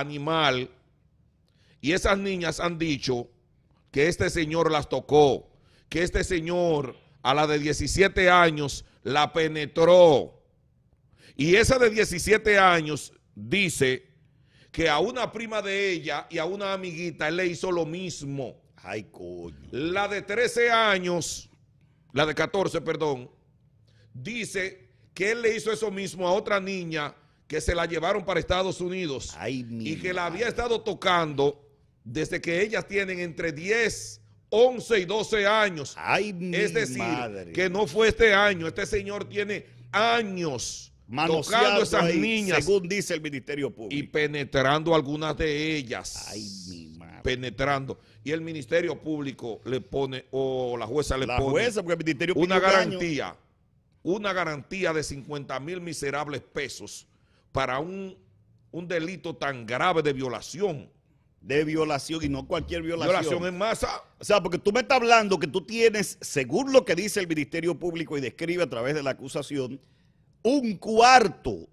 animal y esas niñas han dicho que este señor las tocó, que este señor a la de 17 años la penetró. Y esa de 17 años dice que a una prima de ella y a una amiguita le hizo lo mismo. Ay, coño. La de 13 años, la de 14, perdón, dice que él le hizo eso mismo a otra niña que se la llevaron para Estados Unidos y que la había estado tocando desde que ellas tienen entre 10, 11 y 12 años. es decir, que no fue este año, este señor tiene años tocando tocando esas niñas. Según dice el Ministerio Público. Y penetrando algunas de ellas. Penetrando. Y el Ministerio Público le pone, o la jueza le pone. una garantía. Una garantía de 50 mil miserables pesos para un, delito tan grave de violación. De violación y no cualquier violación. Violación en masa. O sea, porque tú me estás hablando que tú tienes, según lo que dice el Ministerio Público y describe a través de la acusación, un cuarto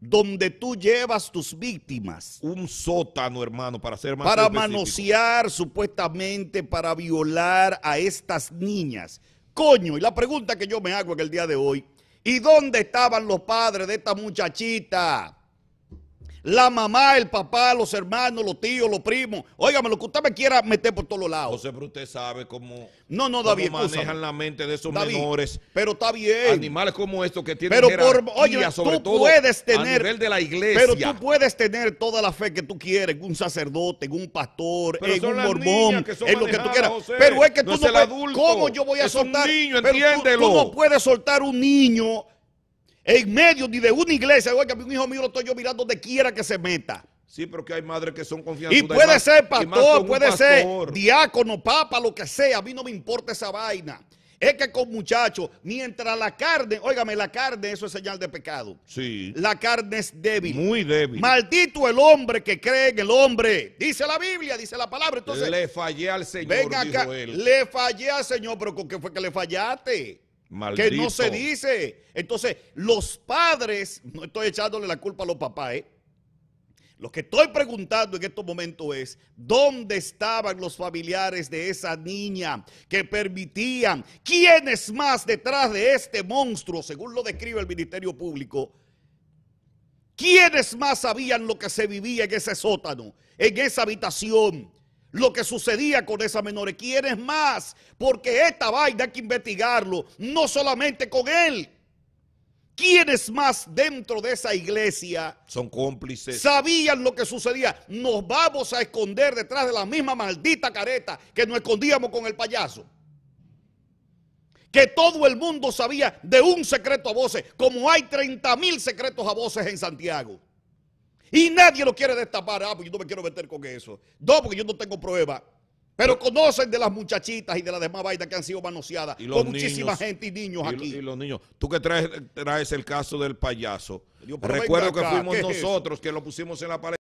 donde tú llevas tus víctimas. Un sótano, hermano, para ser más Para manosear, supuestamente, para violar a estas niñas. Coño, y la pregunta que yo me hago en el día de hoy, ¿Y dónde estaban los padres de esta muchachita? La mamá, el papá, los hermanos, los tíos, los primos. Óigame, lo que usted me quiera meter por todos lados. José, pero usted sabe cómo, no, no, David, manejan la mente de esos menores. Pero está bien. Animales como estos que tienen pero oye, sobre todo de la iglesia. Pero tú puedes tener toda la fe que tú quieres un sacerdote, un pastor, un mormón, en lo que tú quieras. pero es que tú no, ¿cómo yo voy a soltar? Un niño, pero ¿Cómo puedes soltar un niño en medio ni de una iglesia, oiga, mi hijo mío lo estoy yo mirando donde quiera que se meta. Sí, pero que hay madres que son confiantes Y puede ser pastor, puede ser diácono, papa, lo que sea. A mí no me importa esa vaina. Es que con muchachos, mientras la carne, óigame, la carne, eso es señal de pecado. Sí. La carne es débil. Muy débil. Maldito el hombre que cree en el hombre. Dice la Biblia, dice la palabra. Entonces, le fallé al Señor. Venga acá, le fallé al Señor, pero ¿con qué fue que le fallaste? Que no se dice. Entonces, los padres, no estoy echándole la culpa a los papás, ¿eh? Lo que estoy preguntando en estos momentos es, ¿dónde estaban los familiares de esa niña que permitían? ¿Quién más detrás de este monstruo, según lo describe el Ministerio Público? ¿Quiénes más sabían lo que se vivía en ese sótano, en esa habitación? lo que sucedía con esa menor. ¿Quién más? Porque esta vaina hay que investigarlo, no solamente con él. ¿Quiénes más dentro de esa iglesia son cómplices? Sabían lo que sucedía. Nos vamos a esconder detrás de la misma maldita careta que nos escondíamos con el payaso. Que todo el mundo sabía de un secreto a voces, como hay 30 mil secretos a voces en Santiago. Y nadie lo quiere destapar. Ah, pues yo no me quiero meter con eso. No, porque yo no tengo prueba. Pero conocen de las muchachitas y de las demás vainas que han sido manoseadas con muchísima gente y niños aquí. y los niños. Tú que traes, traes el caso del payaso. Recuerdo que fuimos nosotros que lo pusimos en la pared.